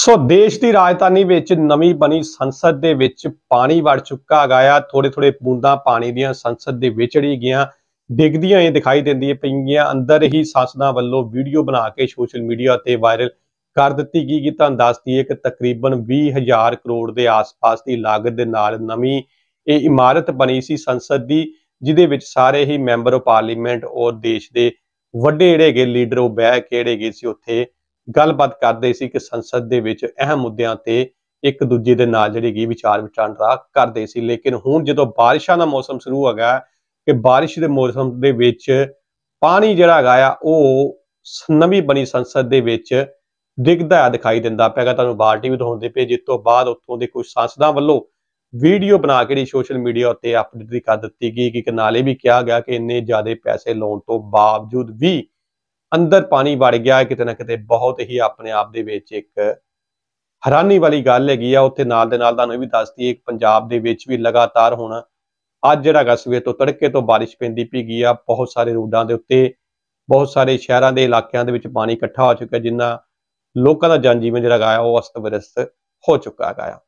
ਸੋ ਦੇਸ਼ ਦੀ ਰਾਜਧਾਨੀ ਵਿੱਚ ਨਵੀਂ ਬਣੀ ਸੰਸਦ ਦੇ ਵਿੱਚ ਪਾਣੀ ਵੜ ਚੁੱਕਾ ਹੈਗਾ ਥੋੜੇ ਥੋੜੇ ਬੂੰਦਾਂ ਪਾਣੀ ਦੀਆਂ ਸੰਸਦ ਦੇ ਵਿਚੜੀ ਗਿਆ ਡਿੱਗਦੀਆਂ ਇਹ ਦਿਖਾਈ ਦਿੰਦੀਆਂ ਪਈਆਂ ਅੰਦਰ ਹੀ ਸਾਸਦਾਂ ਵੱਲੋਂ ਵੀਡੀਓ ਬਣਾ ਕੇ ਸੋਸ਼ਲ ਮੀਡੀਆ ਤੇ ਵਾਇਰਲ ਕਰ ਦਿੱਤੀ ਗਈ ਕਿ ਤੁਹਾਨੂੰ ਦੱਸ ਦਈਏ ਕਿ ਤਕਰੀਬਨ 20000 ਕਰੋੜ ਦੇ ਆਸ-ਪਾਸ ਦੀ ਲਾਗਤ ਦੇ ਨਾਲ ਨਵੀਂ ਇਹ ਇਮਾਰਤ ਬਣੀ ਸੀ ਸੰਸਦ ਦੀ ਜਿਦੇ ਵਿੱਚ ਸਾਰੇ ਹੀ ਮੈਂਬਰ ਆਫ ਪਾਰਲੀਮੈਂਟ ਔਰ ਦੇਸ਼ ਦੇ ਵੱਡੇ ਜਿਹੜੇਗੇ ਗੇ ਲੀਡਰ ਉਹ ਬਹਿ ਕੇ ਸੀ ਉੱਥੇ ਗੱਲਬਾਤ ਕਰਦੇ ਸੀ ਕਿ ਸੰਸਦ ਦੇ ਵਿੱਚ ਅਹਿਮ ਮੁੱਦਿਆਂ ਤੇ ਇੱਕ ਦੂਜੇ ਦੇ ਨਾਲ ਜਿਹੜੀ ਕੀ ਵਿਚਾਰ ਵਿਚਾਂਡਰਾ ਕਰਦੇ ਸੀ ਲੇਕਿਨ ਹੁਣ ਜਦੋਂ ਬਾਰਿਸ਼ਾਂ ਦਾ ਮੌਸਮ ਸ਼ੁਰੂ ਹੋਗਾ ਕਿ ਬਾਰਿਸ਼ ਦੇ ਮੌਸਮ ਦੇ ਵਿੱਚ ਪਾਣੀ ਜਿਹੜਾ ਹੈਗਾ ਆ ਉਹ ਨਵੀਂ ਬਣੀ ਸੰਸਦ ਦੇ ਵਿੱਚ ਦਿਖਦਾ ਦਿਖਾਈ ਦਿੰਦਾ ਪਿਆਗਾ ਤੁਹਾਨੂੰ ਬਾਲਟੀ ਟੀਵੀ ਦਿਖਾਉਂਦੇ ਪਏ ਜਿਸ ਤੋਂ ਬਾਅਦ ਉੱਥੋਂ ਦੇ ਕੁਝ ਸੰਸਦਾਂ ਵੱਲੋਂ ਵੀਡੀਓ ਬਣਾ ਕੇ ਜਿਹੜੀ ਸੋਸ਼ਲ ਮੀਡੀਆ ਉੱਤੇ ਅਪਡੇਟ ਕਰ ਦਿੱਤੀ ਗਈ ਕਿ ਨਾਲੇ ਵੀ ਕਿਹਾ ਗਿਆ ਕਿ ਇੰਨੇ ਜ਼ਿਆਦਾ ਪੈਸੇ ਲਾਉਣ ਤੋਂ ਬਾਵਜੂਦ ਵੀ ਅੰਦਰ ਪਾਣੀ ਵੜ ਗਿਆ ਕਿਤੇ ਨਾ ਕਿਤੇ ਬਹੁਤ ਹੀ ਆਪਣੇ ਆਪ ਦੇ ਵਿੱਚ ਇੱਕ ਹੈਰਾਨੀ ਵਾਲੀ ਗੱਲ ਹੈਗੀ ਆ ਉੱਥੇ ਨਾਲ ਦੇ ਨਾਲ ਤੁਹਾਨੂੰ ਇਹ ਵੀ ਦੱਸਦੀ ਇੱਕ ਪੰਜਾਬ ਦੇ ਵਿੱਚ ਵੀ ਲਗਾਤਾਰ ਹੁਣ ਅੱਜ ਜਿਹੜਾ ਸਵੇਰ ਤੋਂ ਤੜਕੇ ਤੋਂ ਬਾਰਿਸ਼ ਪੈਂਦੀ ਪੀ ਗਈ ਆ ਬਹੁਤ ਸਾਰੇ ਰੋਡਾਂ ਦੇ ਉੱਤੇ ਬਹੁਤ ਸਾਰੇ ਸ਼ਹਿਰਾਂ ਦੇ ਇਲਾਕਿਆਂ ਦੇ ਵਿੱਚ ਪਾਣੀ ਇਕੱਠਾ ਹੋ ਚੁੱਕਾ ਜਿੰਨਾ ਲੋਕਾਂ ਦਾ ਜਨਜੀਵਨ ਜੀਵਨ ਜਿਹੜਾ ਹੈਗਾ ਉਹ ਅਸਤ ਵਿਰਸਤ ਹੋ ਚੁੱਕਾ ਹੈਗਾ